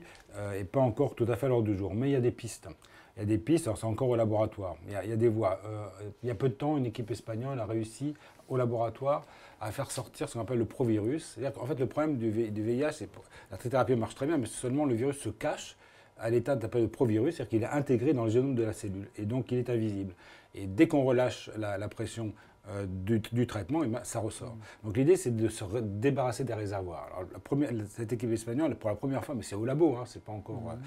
n'est pas encore tout à fait à l'heure du jour, mais il y a des pistes. Il y a des pistes, alors c'est encore au laboratoire, il y a, il a des voies. Euh, il y a peu de temps, une équipe espagnole a réussi au laboratoire à faire sortir ce qu'on appelle le provirus. C'est-à-dire qu'en fait, le problème du, VIH, c'est la thérapie marche très bien, mais seulement le virus se cache à l'état d'appel de provirus, c'est-à-dire qu'il est intégré dans le génome de la cellule et donc il est invisible. Et dès qu'on relâche la, pression euh, du, traitement, et eh ben, ça ressort. Donc l'idée, c'est de se débarrasser des réservoirs. cette équipe espagnole, pour la première fois, mais c'est au labo, hein, c'est pas encore, mmh.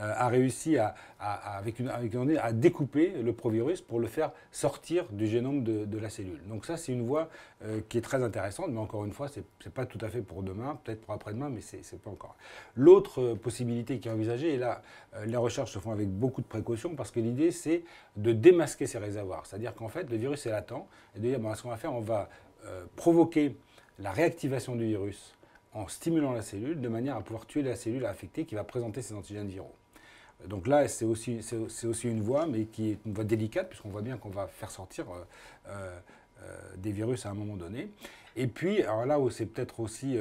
euh, a réussi à, à, avec une, avec à découper le provirus pour le faire sortir du génome de, la cellule. Donc ça, c'est une voie euh, qui est très intéressante, mais encore une fois, ce n'est pas tout à fait pour demain, peut-être pour après-demain, mais ce n'est pas encore. L'autre euh, possibilité qui est envisagée, et là, euh, les recherches se font avec beaucoup de précautions, parce que l'idée, c'est de démasquer ces réservoirs. C'est-à-dire qu'en fait, le virus est latent, et de dire, ce qu'on va faire, on va provoquer la réactivation du virus en stimulant la cellule, de manière à pouvoir tuer la cellule affectée qui va présenter ses antigènes viraux. Donc là, c'est aussi, une voie, mais qui est une voie délicate, puisqu'on voit bien qu'on va faire sortir euh, euh, euh, des virus à un moment donné. Et puis, alors là où c'est peut-être aussi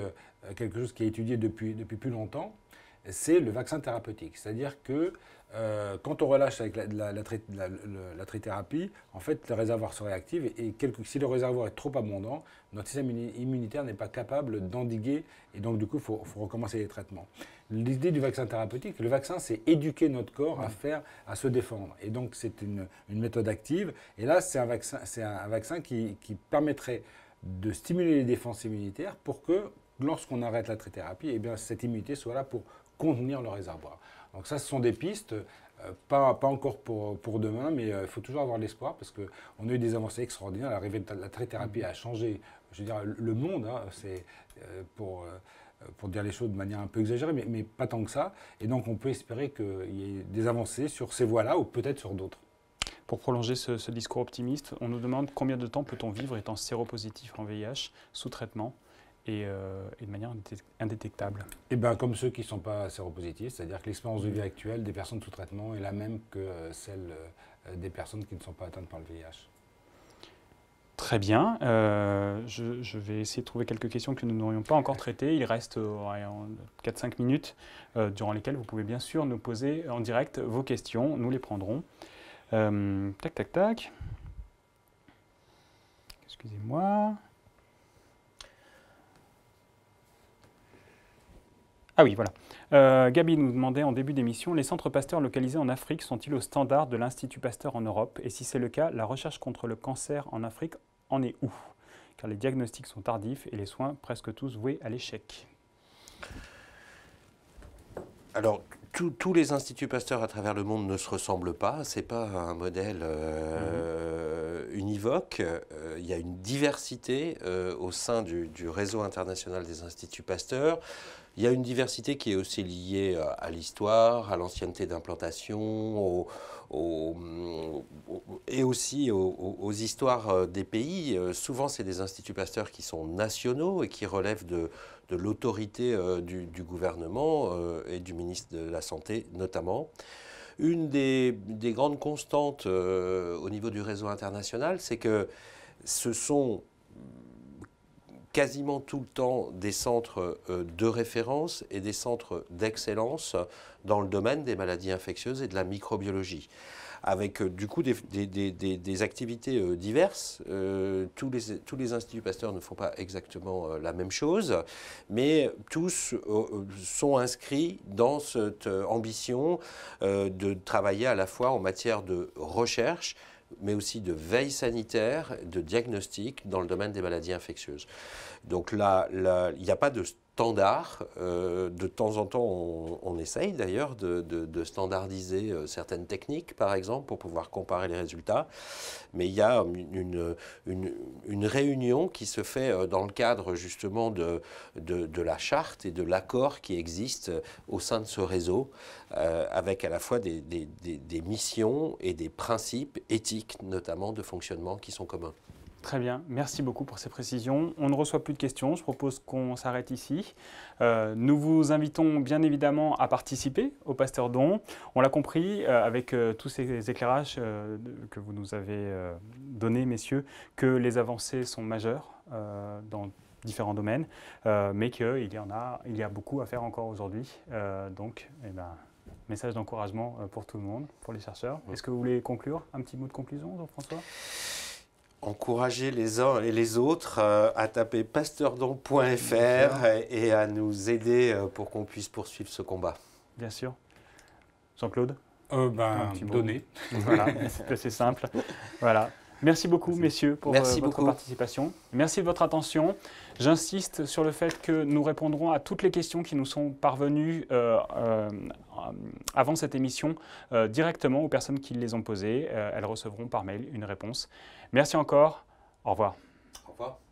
quelque chose qui est étudié depuis, depuis plus longtemps, c'est le vaccin thérapeutique. C'est-à-dire que euh, quand on relâche avec la, trithérapie, en fait, le réservoir serait réactive et, si le réservoir est trop abondant, notre système immunitaire n'est pas capable d'endiguer et donc, du coup, il faut, recommencer les traitements. L'idée du vaccin thérapeutique, le vaccin, c'est éduquer notre corps à, faire, à se défendre. Et donc, c'est une, méthode active. Et là, c'est un vaccin, qui, permettrait de stimuler les défenses immunitaires pour que lorsqu'on arrête la trithérapie, eh cette immunité soit là pour contenir le réservoir. Donc ça, ce sont des pistes. Euh, pas, encore pour, demain, mais euh, il faut toujours avoir l'espoir parce qu'on a eu des avancées extraordinaires. L'arrivée de la thérapie a changé, je le monde, hein, c'est euh, pour, dire les choses de manière un peu exagérée, mais, pas tant que ça. Et donc on peut espérer qu'il y ait des avancées sur ces voies-là ou peut-être sur d'autres. Pour prolonger ce discours optimiste, on nous demande combien de temps peut-on vivre étant séropositif en VIH sous traitement euh, et, de manière indétectable. Et eh bien, comme ceux qui ne sont pas séropositifs, c'est-à-dire que l'expérience de vie actuelle des personnes sous traitement est la même que euh, celle euh, des personnes qui ne sont pas atteintes par le VIH. Très bien. je, vais essayer de trouver quelques questions que nous n'aurions pas encore traitées. Il reste 4-5 minutes durant lesquelles vous pouvez bien sûr nous poser en direct vos questions. Nous les prendrons. tac, tac, tac. Excusez-moi. Ah oui, voilà. Euh, Gabi nous demandait en début d'émission, les centres pasteurs localisés en Afrique sont-ils au standard de l'Institut Pasteur en Europe Et si c'est le cas, la recherche contre le cancer en Afrique en est où Car les diagnostics sont tardifs et les soins presque tous voués à l'échec. Alors, tous les instituts pasteurs à travers le monde ne se ressemblent pas. Ce n'est pas un modèle euh, mm-hmm. univoque. Euh, il y a une diversité au sein du, du, réseau international des instituts pasteurs. Il y a une diversité qui est aussi liée euh, à l'histoire, à l'ancienneté d'implantation, et aussi aux, histoires euh, des pays. Euh, souvent, c'est des instituts pasteurs qui sont nationaux et qui relèvent de, l'autorité du, gouvernement et du ministre de la Santé notamment. Une des grandes constantes au niveau du réseau international, c'est que ce sont quasiment tout le temps des centres euh, de référence et des centres d'excellence dans le domaine des maladies infectieuses et de la microbiologie avec euh, du coup des, activités euh, diverses. tous, les, instituts Pasteur ne font pas exactement la même chose, mais tous sont inscrits dans cette ambition de travailler à la fois en matière de recherche, mais aussi de veille sanitaire, de diagnostic dans le domaine des maladies infectieuses. Donc là, il n'y a pas de standard. Euh, de temps en temps, on, essaye d'ailleurs de, standardiser euh, certaines techniques, par exemple, pour pouvoir comparer les résultats. Mais il y a une, réunion qui se fait euh, dans le cadre justement de, la charte et de l'accord qui existe au sein de ce réseau, avec à la fois des missions et des principes éthiques, notamment de fonctionnement, qui sont communs. Très bien, merci beaucoup pour ces précisions. On ne reçoit plus de questions, je propose qu'on s'arrête ici. Euh, nous vous invitons bien évidemment à participer au Pasteur Don. On l'a compris euh, avec euh, tous ces éclairages que vous nous avez donnés, messieurs, que les avancées sont majeures dans différents domaines, mais qu'il y en a, il y a beaucoup à faire encore aujourd'hui. donc, eh ben, message d'encouragement pour tout le monde, pour les chercheurs. Est-ce que vous voulez conclure Un petit mot de conclusion, Jean-François encourager les uns et les autres euh, à taper pasteurdon.fr et à nous aider euh, pour qu'on puisse poursuivre ce combat. Bien sûr. Jean-Claude euh, ben, Donner. Voilà, c'est simple. Voilà. Merci beaucoup, messieurs, pour euh, votre participation. Merci de votre attention. J'insiste sur le fait que nous répondrons à toutes les questions qui nous sont parvenues avant cette émission directement aux personnes qui les ont posées. elles recevront par mail une réponse. Merci encore. Au revoir. Au revoir.